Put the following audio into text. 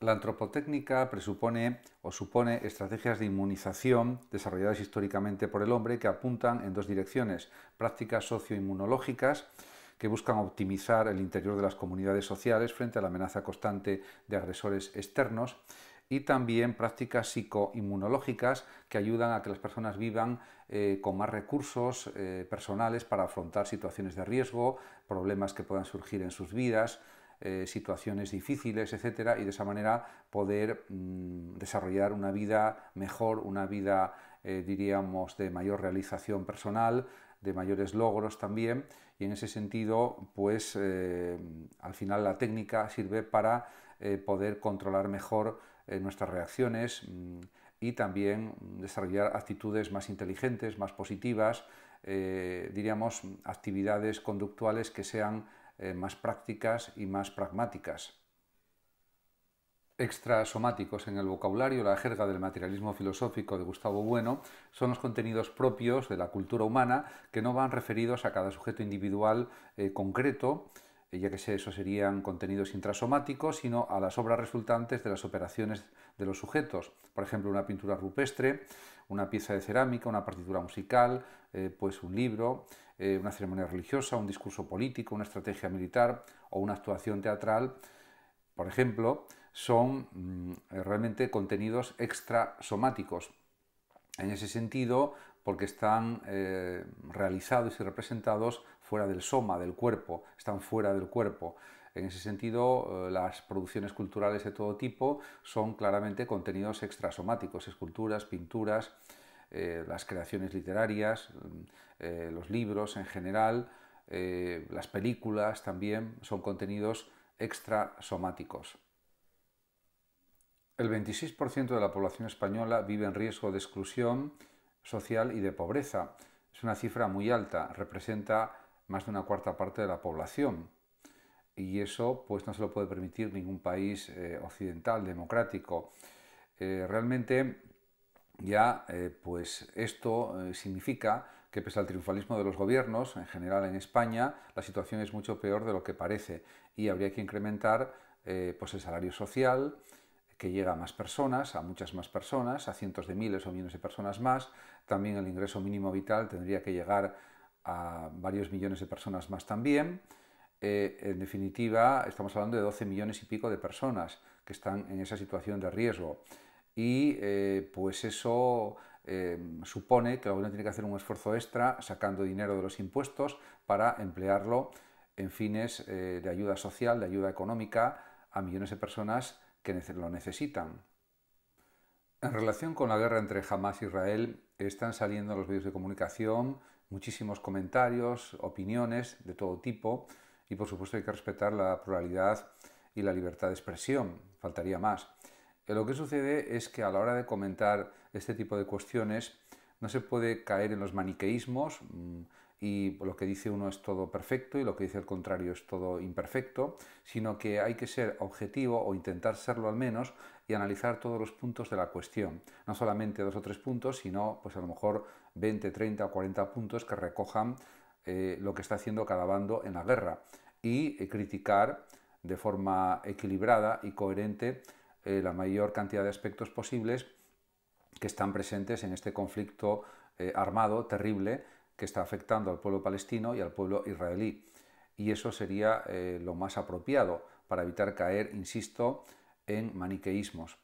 La antropotécnica presupone o supone estrategias de inmunización desarrolladas históricamente por el hombre que apuntan en dos direcciones, prácticas socioinmunológicas que buscan optimizar el interior de las comunidades sociales frente a la amenaza constante de agresores externos y también prácticas psicoinmunológicas que ayudan a que las personas vivan eh, con más recursos eh, personales para afrontar situaciones de riesgo, problemas que puedan surgir en sus vidas, eh, situaciones difíciles, etcétera, y de esa manera poder mm, desarrollar una vida mejor, una vida, eh, diríamos, de mayor realización personal, de mayores logros también, y en ese sentido, pues eh, al final la técnica sirve para poder controlar mejor nuestras reacciones mm, y también desarrollar actitudes más inteligentes, más positivas, diríamos, actividades conductuales que sean eh, más prácticas y más pragmáticas. Extrasomáticos en el vocabulario, la jerga del materialismo filosófico de Gustavo Bueno, son los contenidos propios de la cultura humana que no van referidos a cada sujeto individual eh, concreto, ya que eso serían contenidos intrasomáticos, sino a las obras resultantes de las operaciones de los sujetos. Por ejemplo, una pintura rupestre, una pieza de cerámica, una partitura musical, eh, pues un libro, eh, una ceremonia religiosa, un discurso político, una estrategia militar o una actuación teatral, por ejemplo, son mm, realmente contenidos extrasomáticos. En ese sentido, porque están eh, realizados y representados fuera del soma, del cuerpo, están fuera del cuerpo. En ese sentido, eh, las producciones culturales de todo tipo son claramente contenidos extrasomáticos, esculturas, pinturas, eh, las creaciones literarias, mm, los libros en general, las películas también son contenidos extrasomáticos. El 26% de la población española vive en riesgo de exclusión social y de pobreza. Es una cifra muy alta, representa más de una cuarta parte de la población. Y eso pues, no se lo puede permitir ningún país eh, occidental, democrático. Eh, realmente ya eh, pues esto significa que pese al triunfalismo de los gobiernos, en general en España, la situación es mucho peor de lo que parece y habría que incrementar pues el salario social, que llega a más personas, a muchas más personas, a cientos de miles o millones de personas más. También el ingreso mínimo vital tendría que llegar a varios millones de personas más también. Eh, en definitiva, estamos hablando de 12 millones y pico de personas que están en esa situación de riesgo. Y eh, pues eso eh, supone que el gobierno tiene que hacer un esfuerzo extra sacando dinero de los impuestos para emplearlo en fines de ayuda social, de ayuda económica a millones de personas que lo necesitan. En relación con la guerra entre Hamas e Israel, están saliendo en los medios de comunicación muchísimos comentarios, opiniones de todo tipo y por supuesto hay que respetar la pluralidad y la libertad de expresión, faltaría más. Eh, lo que sucede es que a la hora de comentar este tipo de cuestiones no se puede caer en los maniqueísmos, mm, y lo que dice uno es todo perfecto y lo que dice el contrario es todo imperfecto, sino que hay que ser objetivo o intentar serlo al menos y analizar todos los puntos de la cuestión. No solamente dos o tres puntos, sino pues a lo mejor 20, 30 o 40 puntos que recojan eh, lo que está haciendo cada bando en la guerra y eh, criticar de forma equilibrada y coherente eh, la mayor cantidad de aspectos posibles que están presentes en este conflicto armado terrible que está afectando al pueblo palestino y al pueblo israelí. Y eso sería eh, lo más apropiado para evitar caer, insisto, en maniqueísmos.